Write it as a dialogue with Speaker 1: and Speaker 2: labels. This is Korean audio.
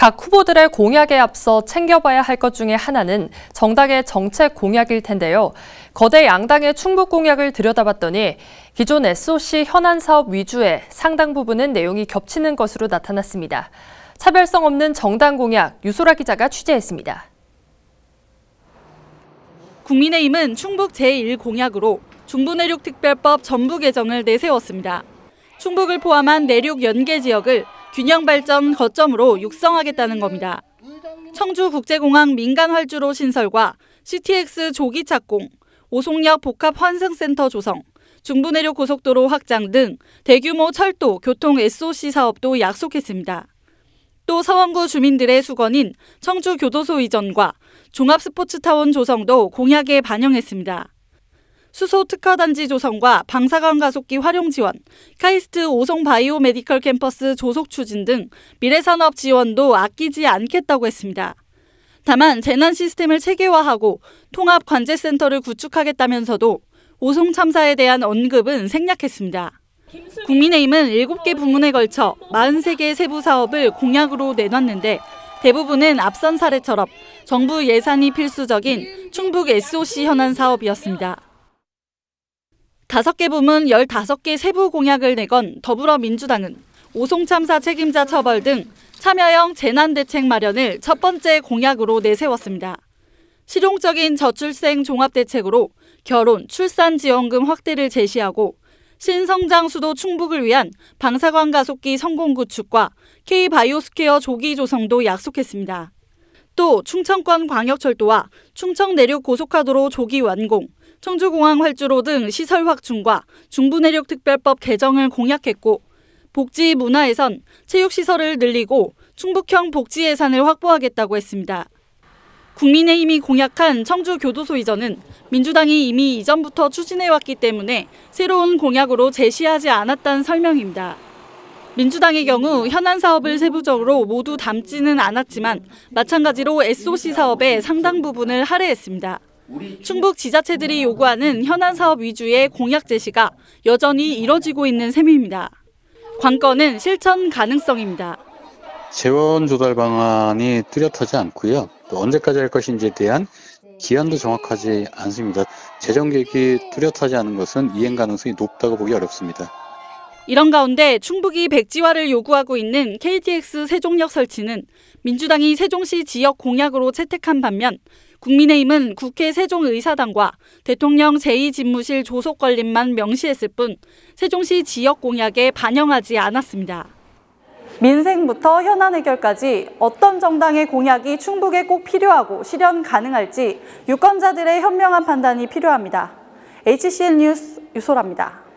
Speaker 1: 각 후보들의 공약에 앞서 챙겨봐야 할 것 중에 하나는 정당의 정책 공약일 텐데요. 거대 양당의 충북 공약을 들여다봤더니 기존 SOC 현안 사업 위주의 상당 부분은 내용이 겹치는 것으로 나타났습니다. 차별성 없는 정당 공약 유소라 기자가 취재했습니다. 국민의힘은 충북 제1공약으로 중부내륙특별법 전부 개정을 내세웠습니다. 충북을 포함한 내륙 연계 지역을 균형 발전 거점으로 육성하겠다는 겁니다. 청주국제공항 민간 활주로 신설과 CTX 조기 착공, 오송역 복합 환승센터 조성, 중부내륙 고속도로 확장 등 대규모 철도 교통 SOC 사업도 약속했습니다. 또 서원구 주민들의 수건인 청주교도소 이전과 종합스포츠타운 조성도 공약에 반영했습니다. 수소 특화단지 조성과 방사광 가속기 활용 지원, 카이스트 오송 바이오메디컬 캠퍼스 조속 추진 등 미래산업 지원도 아끼지 않겠다고 했습니다. 다만 재난 시스템을 체계화하고 통합 관제센터를 구축하겠다면서도 오송 참사에 대한 언급은 생략했습니다. 국민의힘은 7개 부문에 걸쳐 4 3개 세부 사업을 공약으로 내놨는데 대부분은 앞선 사례처럼 정부 예산이 필수적인 충북 SOC 현안 사업이었습니다. 다섯 개 부문 열다섯 개 세부 공약을 내건 더불어민주당은 오송참사 책임자 처벌 등 참여형 재난대책 마련을 첫 번째 공약으로 내세웠습니다. 실용적인 저출생 종합대책으로 결혼, 출산지원금 확대를 제시하고 신성장 수도 충북을 위한 방사광 가속기 성공 구축과 K바이오스퀘어 조기 조성도 약속했습니다. 또 충청권 광역철도와 충청 내륙 고속화도로 조기 완공, 청주공항 활주로 등 시설 확충과 중부내륙특별법 개정을 공약했고 복지 문화에선 체육시설을 늘리고 충북형 복지 예산을 확보하겠다고 했습니다. 국민의힘이 공약한 청주교도소 이전은 민주당이 이미 이전부터 추진해왔기 때문에 새로운 공약으로 제시하지 않았다는 설명입니다. 민주당의 경우 현안 사업을 세부적으로 모두 담지는 않았지만 마찬가지로 SOC 사업의 상당 부분을 할애했습니다. 충북 지자체들이 요구하는 현안 사업 위주의 공약 제시가 여전히 이뤄지고 있는 셈입니다. 관건은 실천 가능성입니다. 재원 조달 방안이 뚜렷하지 않고요. 또 언제까지 할 것인지에 대한 기한도 정확하지 않습니다. 재정 계획이 뚜렷하지 않은 것은 이행 가능성이 높다고 보기 어렵습니다. 이런 가운데 충북이 백지화를 요구하고 있는 KTX 세종역 설치는 민주당이 세종시 지역 공약으로 채택한 반면 국민의힘은 국회 세종의사당과 대통령 제2집무실 조속 건립만 명시했을 뿐 세종시 지역 공약에 반영하지 않았습니다. 민생부터 현안 해결까지 어떤 정당의 공약이 충북에 꼭 필요하고 실현 가능할지 유권자들의 현명한 판단이 필요합니다. HCN 뉴스 유소라입니다.